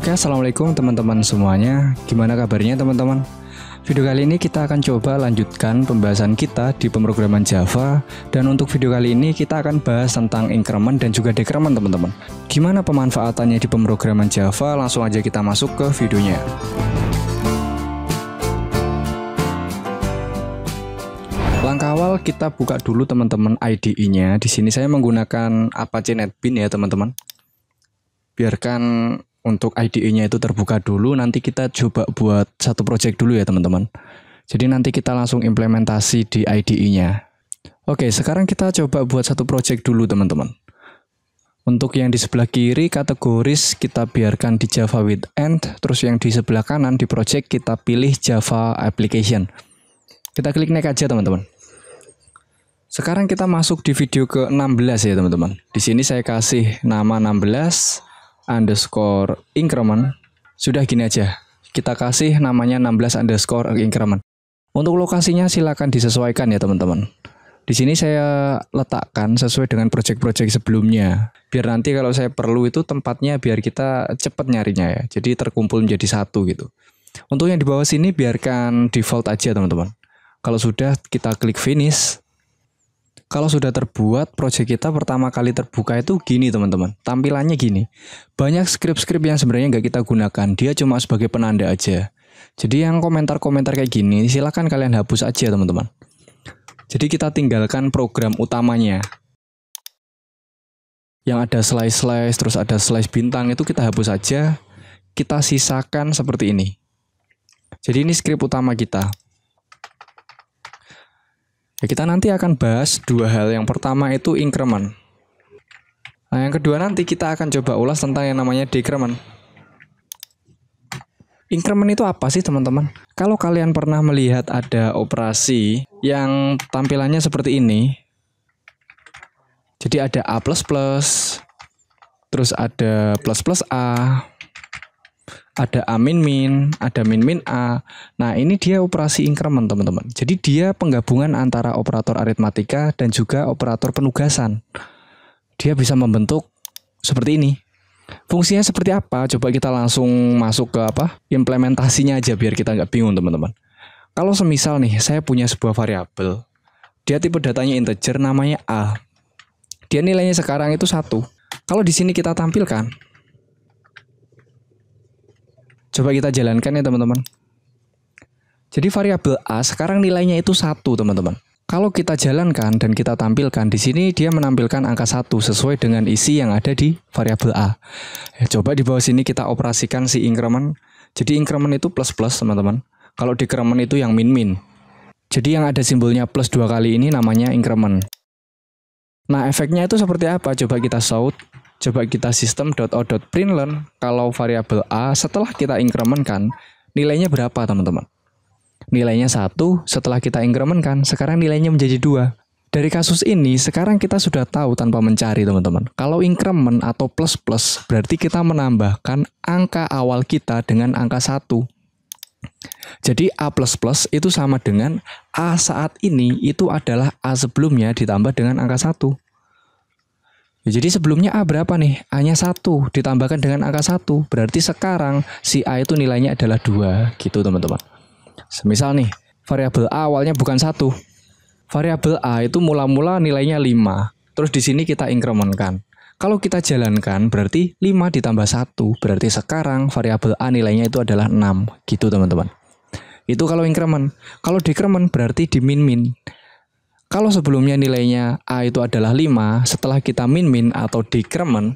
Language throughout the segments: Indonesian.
Oke, assalamualaikum teman-teman semuanya. Gimana kabarnya teman-teman? Video kali ini kita akan coba lanjutkan pembahasan kita di pemrograman Java dan untuk video kali ini kita akan bahas tentang increment dan juga decrement teman-teman. Gimana pemanfaatannya di pemrograman Java? Langsung aja kita masuk ke videonya. Langkah awal kita buka dulu teman-teman IDE-nya. Di sini saya menggunakan Apache NetBeans ya teman-teman. Biarkan untuk IDE-nya itu terbuka dulu, nanti kita coba buat satu project dulu ya teman-teman. Jadi nanti kita langsung implementasi di IDE-nya. Oke, sekarang kita coba buat satu project dulu teman-teman. Untuk yang di sebelah kiri kategoris kita biarkan di Java with end, terus yang di sebelah kanan di project kita pilih Java application. Kita klik next aja teman-teman. Sekarang kita masuk di video ke-16 ya teman-teman. Di sini saya kasih nama 16, underscore increment sudah gini aja kita kasih namanya 16 underscore increment untuk lokasinya silakan disesuaikan ya teman-teman di sini saya letakkan sesuai dengan project-project sebelumnya biar nanti kalau saya perlu itu tempatnya biar kita cepat nyarinya ya jadi terkumpul menjadi satu gitu untuk yang di bawah sini biarkan default aja teman-teman kalau sudah kita klik finish kalau sudah terbuat, proyek kita pertama kali terbuka itu gini teman-teman. Tampilannya gini. Banyak skrip-skrip yang sebenarnya nggak kita gunakan. Dia cuma sebagai penanda aja. Jadi yang komentar-komentar kayak gini, silahkan kalian hapus aja teman-teman. Jadi kita tinggalkan program utamanya. Yang ada slice-slice, terus ada slice bintang, itu kita hapus aja. Kita sisakan seperti ini. Jadi ini skrip utama kita. Ya, kita nanti akan bahas dua hal. Yang pertama itu increment. Nah, yang kedua nanti kita akan coba ulas tentang yang namanya decrement. Increment itu apa sih teman-teman? Kalau kalian pernah melihat ada operasi yang tampilannya seperti ini. Jadi ada A++, terus ada plus plus A, ada A min min, ada min min A. Nah, ini dia operasi increment teman-teman. Jadi dia penggabungan antara operator aritmatika dan juga operator penugasan. Dia bisa membentuk seperti ini. Fungsinya seperti apa? Coba kita langsung masuk ke apa? Implementasinya aja biar kita nggak bingung, teman-teman. Kalau semisal nih, saya punya sebuah variabel. Dia tipe datanya integer namanya A. Dia nilainya sekarang itu satu. Kalau di sini kita tampilkan, Coba kita jalankan ya teman-teman. Jadi variabel A sekarang nilainya itu satu teman-teman. Kalau kita jalankan dan kita tampilkan di sini dia menampilkan angka satu sesuai dengan isi yang ada di variabel A. Ya, coba di bawah sini kita operasikan si increment. Jadi increment itu plus plus teman-teman. Kalau decrement itu yang min min. Jadi yang ada simbolnya plus dua kali ini namanya increment. Nah efeknya itu seperti apa? Coba kita saut. Coba kita sistem system.out.println kalau variabel A setelah kita incrementkan nilainya berapa teman-teman? Nilainya satu setelah kita incrementkan sekarang nilainya menjadi dua. Dari kasus ini, sekarang kita sudah tahu tanpa mencari, teman-teman. Kalau increment atau plus-plus, berarti kita menambahkan angka awal kita dengan angka satu Jadi A++ itu sama dengan A saat ini itu adalah A sebelumnya ditambah dengan angka 1. Ya, jadi sebelumnya A berapa nih? A-nya 1 ditambahkan dengan angka 1. Berarti sekarang si A itu nilainya adalah 2 gitu teman-teman. Semisal nih, variabel A awalnya bukan 1. Variabel A itu mula-mula nilainya 5. Terus di sini kita inkremenkan. Kalau kita jalankan berarti 5 ditambah 1. Berarti sekarang variabel A nilainya itu adalah 6 gitu teman-teman. Itu kalau inkremen. Kalau dikremen berarti dimin-min. Kalau sebelumnya nilainya A itu adalah 5, setelah kita min-min atau decrement,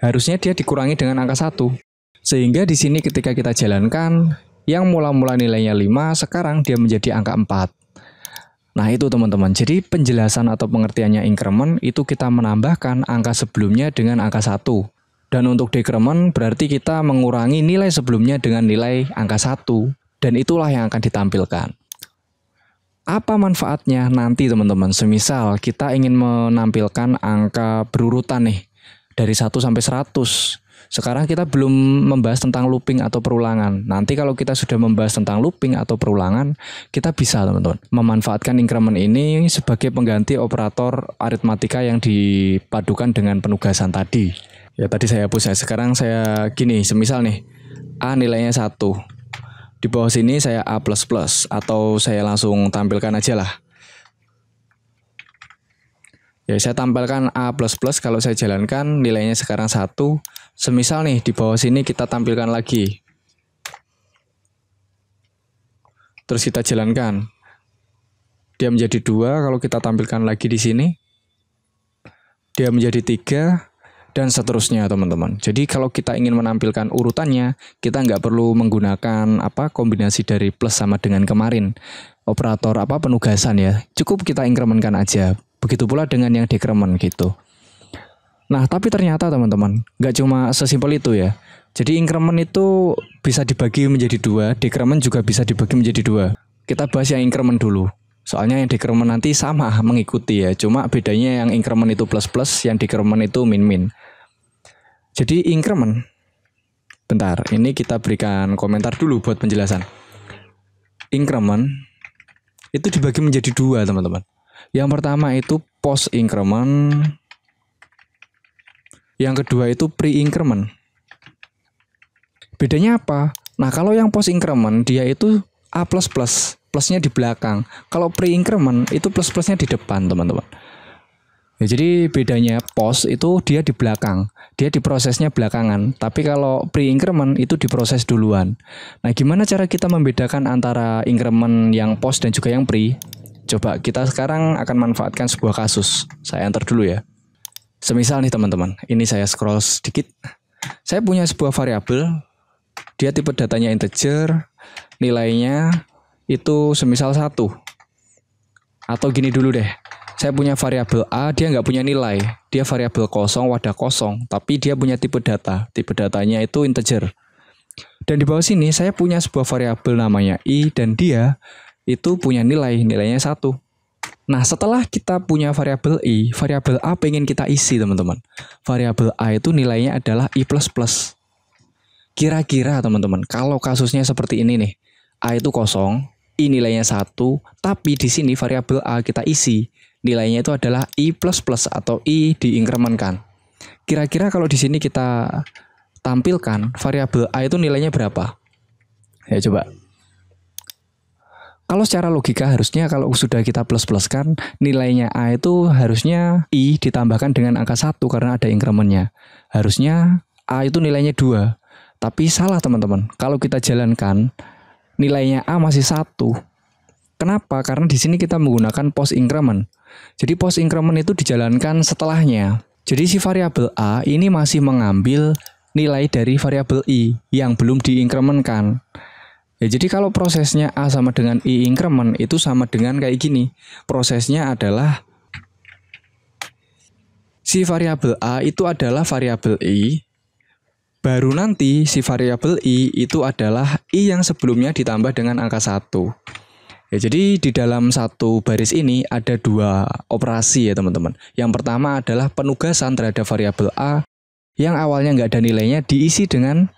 harusnya dia dikurangi dengan angka 1. Sehingga di sini ketika kita jalankan, yang mula-mula nilainya 5, sekarang dia menjadi angka 4. Nah itu teman-teman, jadi penjelasan atau pengertiannya increment itu kita menambahkan angka sebelumnya dengan angka 1. Dan untuk decrement berarti kita mengurangi nilai sebelumnya dengan nilai angka 1. Dan itulah yang akan ditampilkan apa manfaatnya nanti teman-teman? Semisal kita ingin menampilkan angka berurutan nih dari 1 sampai 100. Sekarang kita belum membahas tentang looping atau perulangan. Nanti kalau kita sudah membahas tentang looping atau perulangan, kita bisa teman-teman memanfaatkan increment ini sebagai pengganti operator aritmatika yang dipadukan dengan penugasan tadi. Ya tadi saya hapus ya. Sekarang saya gini, semisal nih A nilainya satu. Di bawah sini saya A++ atau saya langsung tampilkan aja lah. Ya, saya tampilkan A++ kalau saya jalankan nilainya sekarang 1. Semisal nih di bawah sini kita tampilkan lagi. Terus kita jalankan. Dia menjadi 2 kalau kita tampilkan lagi di sini. Dia menjadi 3 dan seterusnya teman-teman. Jadi kalau kita ingin menampilkan urutannya, kita nggak perlu menggunakan apa kombinasi dari plus sama dengan kemarin operator apa penugasan ya. Cukup kita inkremenkan aja. Begitu pula dengan yang dekremen gitu. Nah, tapi ternyata teman-teman, nggak cuma sesimpel itu ya. Jadi increment itu bisa dibagi menjadi dua, decrement juga bisa dibagi menjadi dua. Kita bahas yang increment dulu. Soalnya yang dikremen nanti sama mengikuti ya, cuma bedanya yang increment itu plus plus, yang dikremen itu min min. Jadi increment, bentar, ini kita berikan komentar dulu buat penjelasan. Increment itu dibagi menjadi dua teman-teman. Yang pertama itu post increment, yang kedua itu pre increment. Bedanya apa? Nah kalau yang post increment dia itu A++. plus plus plusnya di belakang. Kalau pre increment itu plus plusnya di depan teman-teman. Ya, jadi bedanya post itu dia di belakang, dia diprosesnya belakangan. Tapi kalau pre increment itu diproses duluan. Nah, gimana cara kita membedakan antara increment yang post dan juga yang pre? Coba kita sekarang akan manfaatkan sebuah kasus. Saya enter dulu ya. Semisal nih teman-teman, ini saya scroll sedikit. Saya punya sebuah variabel, dia tipe datanya integer, nilainya itu semisal satu atau gini dulu deh saya punya variabel A dia nggak punya nilai dia variabel kosong wadah kosong tapi dia punya tipe data tipe datanya itu integer dan di bawah sini saya punya sebuah variabel namanya i dan dia itu punya nilai nilainya satu Nah, setelah kita punya variabel i, variabel a pengen kita isi, teman-teman. Variabel a itu nilainya adalah i++. Kira-kira, teman-teman, kalau kasusnya seperti ini nih, a itu kosong, i nilainya satu, tapi di sini variabel a kita isi nilainya itu adalah i plus plus atau i diinkremenkan. Kira-kira kalau di sini kita tampilkan variabel a itu nilainya berapa? Ya coba. Kalau secara logika harusnya kalau sudah kita plus-pluskan nilainya A itu harusnya I ditambahkan dengan angka satu karena ada inkremennya. Harusnya A itu nilainya dua, Tapi salah teman-teman. Kalau kita jalankan nilainya A masih satu. Kenapa? Karena di sini kita menggunakan post increment. Jadi post increment itu dijalankan setelahnya. Jadi si variabel A ini masih mengambil nilai dari variabel I yang belum diinkremenkan. Ya, jadi kalau prosesnya A sama dengan I increment itu sama dengan kayak gini. Prosesnya adalah si variabel A itu adalah variabel I Baru nanti si variabel i itu adalah i yang sebelumnya ditambah dengan angka 1. Ya, jadi di dalam satu baris ini ada dua operasi ya teman-teman. Yang pertama adalah penugasan terhadap variabel a yang awalnya nggak ada nilainya diisi dengan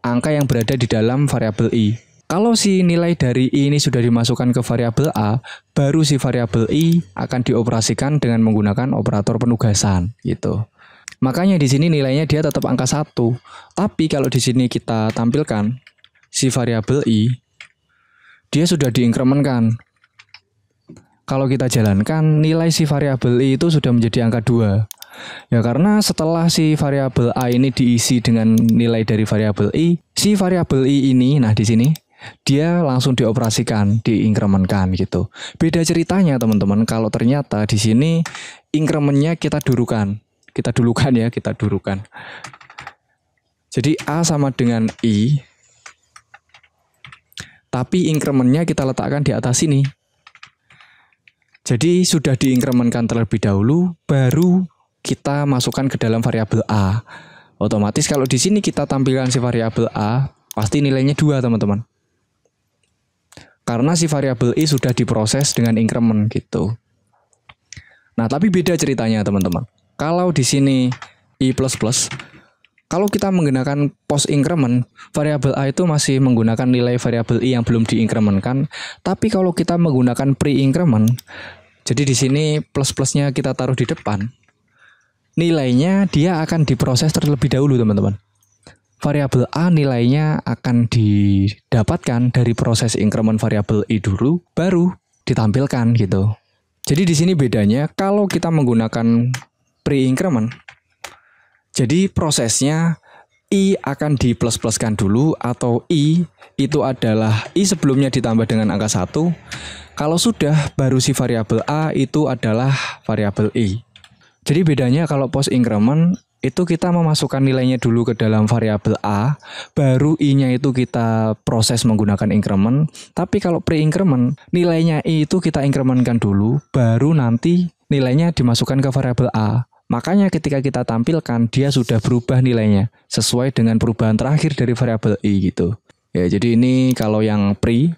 angka yang berada di dalam variabel i. Kalau si nilai dari i ini sudah dimasukkan ke variabel a, baru si variabel i akan dioperasikan dengan menggunakan operator penugasan gitu. Makanya di sini nilainya dia tetap angka satu. Tapi kalau di sini kita tampilkan si variabel i, dia sudah diinkremenkan. Kalau kita jalankan, nilai si variabel i itu sudah menjadi angka 2. Ya karena setelah si variabel a ini diisi dengan nilai dari variabel i, si variabel i ini, nah di sini dia langsung dioperasikan, diinkremenkan gitu. Beda ceritanya teman-teman kalau ternyata di sini inkremennya kita durukan kita dulukan ya, kita dulukan. Jadi A sama dengan I, tapi inkremennya kita letakkan di atas sini. Jadi sudah diinkremenkan terlebih dahulu, baru kita masukkan ke dalam variabel A. Otomatis kalau di sini kita tampilkan si variabel A, pasti nilainya dua teman-teman. Karena si variabel I sudah diproses dengan increment gitu. Nah, tapi beda ceritanya teman-teman. Kalau di sini i++, kalau kita menggunakan post increment, variabel a itu masih menggunakan nilai variabel i yang belum diinkremenkan. Tapi kalau kita menggunakan pre-increment, jadi di sini plus-plusnya kita taruh di depan, nilainya dia akan diproses terlebih dahulu, teman-teman. Variabel a nilainya akan didapatkan dari proses increment variabel i dulu, baru ditampilkan gitu. Jadi di sini bedanya kalau kita menggunakan pre-increment. Jadi prosesnya I akan di plus-pluskan dulu atau I itu adalah I sebelumnya ditambah dengan angka 1. Kalau sudah baru si variabel A itu adalah variabel I. Jadi bedanya kalau post increment itu kita memasukkan nilainya dulu ke dalam variabel A, baru I-nya itu kita proses menggunakan increment. Tapi kalau pre-increment, nilainya I itu kita incrementkan dulu, baru nanti nilainya dimasukkan ke variabel A. Makanya ketika kita tampilkan, dia sudah berubah nilainya sesuai dengan perubahan terakhir dari variabel i gitu. Ya, jadi ini kalau yang pre,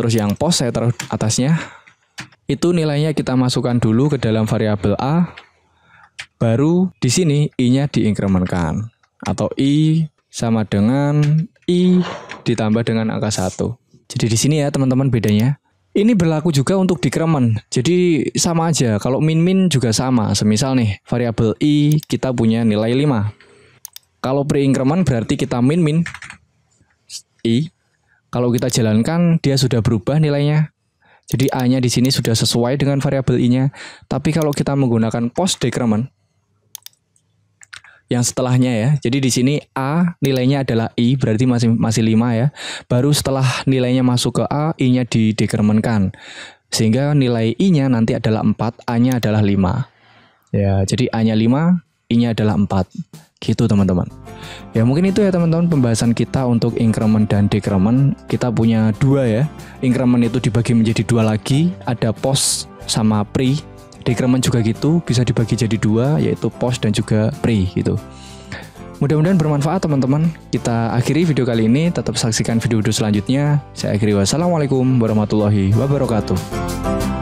terus yang post saya taruh atasnya, itu nilainya kita masukkan dulu ke dalam variabel a, baru di sini i-nya diinkremenkan atau i sama dengan i ditambah dengan angka 1. Jadi di sini ya teman-teman bedanya. Ini berlaku juga untuk di Kremen. Jadi sama aja, kalau min-min juga sama. Semisal nih, variabel i kita punya nilai 5. Kalau pre-increment berarti kita min-min i. Kalau kita jalankan, dia sudah berubah nilainya. Jadi a-nya di sini sudah sesuai dengan variabel i-nya. Tapi kalau kita menggunakan post decrement, yang setelahnya ya. Jadi di sini A nilainya adalah I berarti masih masih 5 ya. Baru setelah nilainya masuk ke A, I-nya didekremenkan. Sehingga nilai I-nya nanti adalah 4, A-nya adalah 5. Ya, jadi A-nya 5, I-nya adalah 4. Gitu teman-teman. Ya mungkin itu ya teman-teman pembahasan kita untuk increment dan decrement. Kita punya dua ya. Increment itu dibagi menjadi dua lagi, ada post sama pre Rekrutmen juga gitu, bisa dibagi jadi dua, yaitu post dan juga pre gitu. Mudah-mudahan bermanfaat teman-teman. Kita akhiri video kali ini, tetap saksikan video-video selanjutnya. Saya akhiri wassalamualaikum warahmatullahi wabarakatuh.